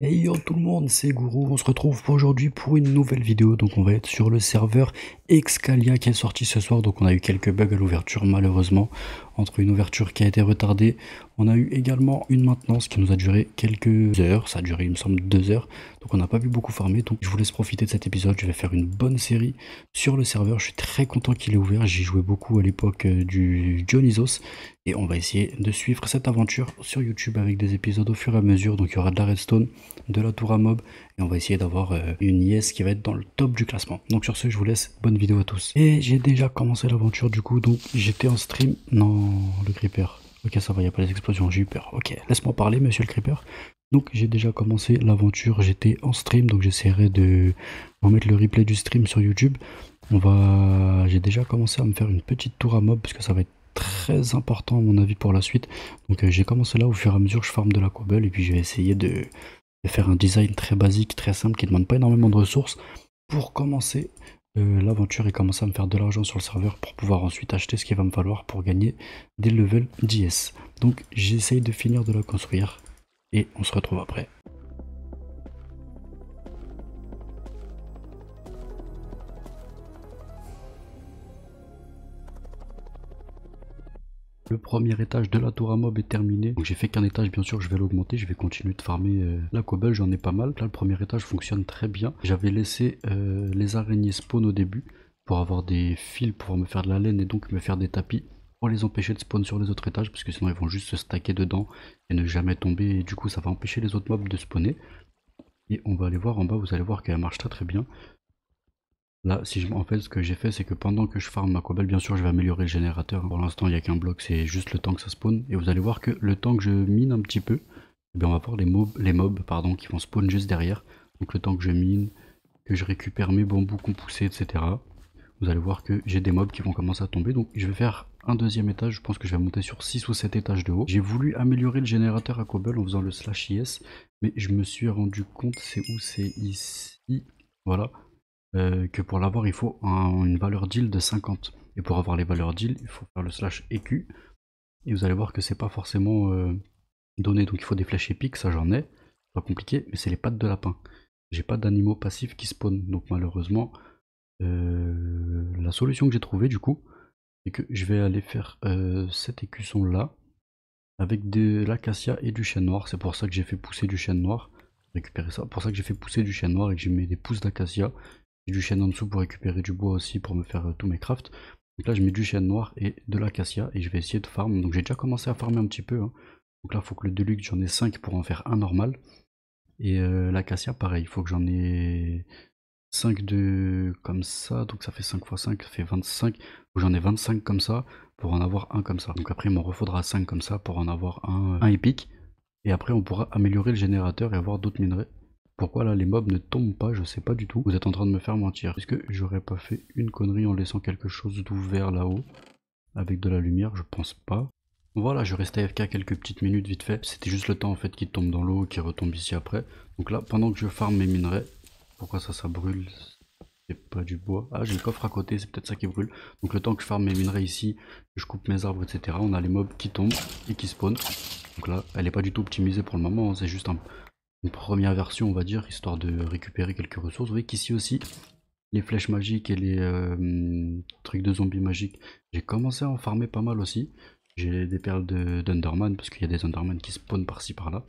hey yo tout le monde, c'est Gourou, on se retrouve aujourd'hui pour une nouvelle vidéo, donc on va être sur le serveur Excalia qui est sorti ce soir, donc on a eu quelques bugs à l'ouverture malheureusement, entre une ouverture qui a été retardée. On a eu également une maintenance qui nous a duré quelques heures, ça a duré il me semble deux heures, donc on n'a pas vu beaucoup farmer, donc je vous laisse profiter de cet épisode, je vais faire une bonne série sur le serveur, je suis très content qu'il ait ouvert, j'y jouais beaucoup à l'époque euh, du Dionysos, et on va essayer de suivre cette aventure sur YouTube avec des épisodes au fur et à mesure, donc il y aura de la redstone, de la tour à mob, et on va essayer d'avoir euh, une IS qui va être dans le top du classement. Donc sur ce, je vous laisse, bonne vidéo à tous. Et j'ai déjà commencé l'aventure du coup, donc j'étais en stream, non le creeper. Ok, ça va, il n'y a pas les explosions, j'ai eu peur. Ok, laisse-moi parler, monsieur le creeper. Donc, j'ai déjà commencé l'aventure, j'étais en stream, donc j'essaierai de remettre le replay du stream sur YouTube. On va... J'ai déjà commencé à me faire une petite tour à mob, parce que ça va être très important à mon avis pour la suite. Donc euh, j'ai commencé là au fur et à mesure je farme de la cobble et puis j'ai vais essayer de, de, faire un design très basique, très simple, qui demande pas énormément de ressources pour commencer. Euh, l'aventure et commencer à me faire de l'argent sur le serveur pour pouvoir ensuite acheter ce qu'il va me falloir pour gagner des levels DS. Donc j'essaye de finir de la construire et on se retrouve après. Le premier étage de la tour à mob est terminé. Donc j'ai fait qu'un étage, bien sûr, je vais l'augmenter. Je vais continuer de farmer euh, la cobble, j'en ai pas mal. Là, le premier étage fonctionne très bien. J'avais laissé euh, les araignées spawn au début pour avoir des fils pour me faire de la laine et donc me faire des tapis pour les empêcher de spawn sur les autres étages parce que sinon ils vont juste se stacker dedans et ne jamais tomber et du coup ça va empêcher les autres mobs de spawner. Et on va aller voir en bas, vous allez voir qu'elle marche très très bien. Là, si je, en fait, ce que j'ai fait, c'est que pendant que je farm ma cobble, bien sûr, je vais améliorer le générateur. Pour l'instant, il n'y a qu'un bloc, c'est juste le temps que ça spawn. Et vous allez voir que le temps que je mine un petit peu, eh bien, on va voir les mobs, les mobs pardon, qui vont spawn juste derrière. Donc le temps que je mine, que je récupère mes bambous qu'on poussait, etc. Vous allez voir que j'ai des mobs qui vont commencer à tomber. Donc je vais faire un deuxième étage, je pense que je vais monter sur 6 ou 7 étages de haut. J'ai voulu améliorer le générateur à cobble en faisant le slash IS, mais je me suis rendu compte, c'est où C'est ici, voilà. Euh, que pour l'avoir, il faut une valeur deal de 50. Et pour avoir les valeurs deal, il faut faire le slash écu. E et vous allez voir que c'est pas forcément euh, donné. Donc il faut des flèches épiques, ça j'en ai. Pas compliqué, mais c'est les pattes de lapin. J'ai pas d'animaux passifs qui spawnent Donc malheureusement, euh, la solution que j'ai trouvée du coup, c'est que je vais aller faire cet écusson e là. Avec de l'acacia et du chêne noir. C'est pour ça que j'ai fait pousser du chêne noir récupérer ça. Pour ça que j'ai fait pousser du chêne noir et que j'ai mis des pousses d'acacia du chêne en dessous pour récupérer du bois aussi pour me faire euh, tous mes crafts. Donc là je mets du chêne noir et de l'acacia et je vais essayer de farm. Donc j'ai déjà commencé à farmer un petit peu. Hein. Donc là faut que le deluxe j'en ai 5 pour en faire un normal. Et euh, l'acacia pareil, il faut que j'en ai 5 de comme ça. Donc ça fait 5 x 5, ça fait 25. J'en ai 25 comme ça pour en avoir un comme ça. Donc après il m'en refaudra 5 comme ça pour en avoir un, euh, un épique. Et après on pourra améliorer le générateur et avoir d'autres minerais. Pourquoi là les mobs ne tombent pas Je sais pas du tout. Vous êtes en train de me faire mentir. Est-ce que j'aurais pas fait une connerie en laissant quelque chose d'ouvert là-haut Avec de la lumière Je pense pas. Voilà, je reste AFK quelques petites minutes vite fait. C'était juste le temps en fait qui tombe dans l'eau, qui retombe ici après. Donc là, pendant que je farm mes minerais, pourquoi ça, ça brûle C'est pas du bois. Ah, j'ai le coffre à côté, c'est peut-être ça qui brûle. Donc le temps que je farme mes minerais ici, que je coupe mes arbres, etc. On a les mobs qui tombent et qui spawnent. Donc là, elle est pas du tout optimisée pour le moment. Hein. C'est juste un, une première version on va dire, histoire de récupérer quelques ressources. Vous voyez qu'ici aussi, les flèches magiques et les euh, trucs de zombies magiques, j'ai commencé à en farmer pas mal aussi. J'ai des perles d'Underman, parce qu'il y a des Underman qui spawnent par-ci par-là.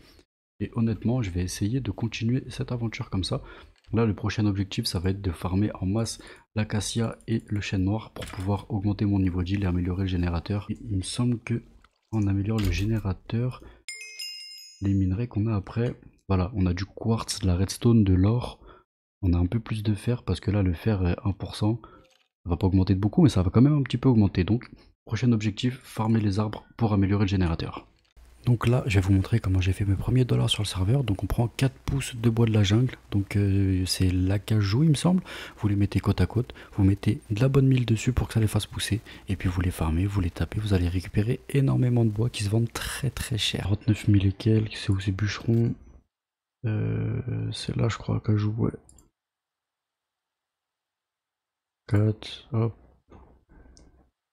Et honnêtement, je vais essayer de continuer cette aventure comme ça. Là, le prochain objectif, ça va être de farmer en masse l'acacia et le chêne noir pour pouvoir augmenter mon niveau de d'île et améliorer le générateur. il me semble que on améliore le générateur, les minerais qu'on a après, voilà, on a du quartz, de la redstone, de l'or. On a un peu plus de fer parce que là le fer est 1%. Ça va pas augmenter de beaucoup mais ça va quand même un petit peu augmenter. Donc prochain objectif, farmer les arbres pour améliorer le générateur. Donc là, je vais vous montrer comment j'ai fait mes premiers dollars sur le serveur. Donc on prend 4 pouces de bois de la jungle. Donc c'est euh, c'est l'acajou il me semble. Vous les mettez côte à côte. Vous mettez de la bonne mille dessus pour que ça les fasse pousser. Et puis vous les farmez, vous les tapez. Vous allez récupérer énormément de bois qui se vendent très très cher. 39 000 et quelques, c'est où ces bûcherons euh, c'est là, je crois, qu'elle joue. 4, hop.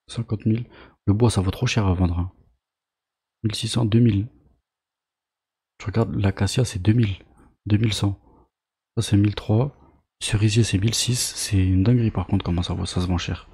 50 000. Le bois, ça vaut trop cher à vendre. 1600, 2000. Je regarde, l'acacia, c'est 2000. 2100. Ça, c'est 1003. Cerisier, c'est 1006. C'est une dinguerie, par contre, comment ça, vaut, ça se vend cher.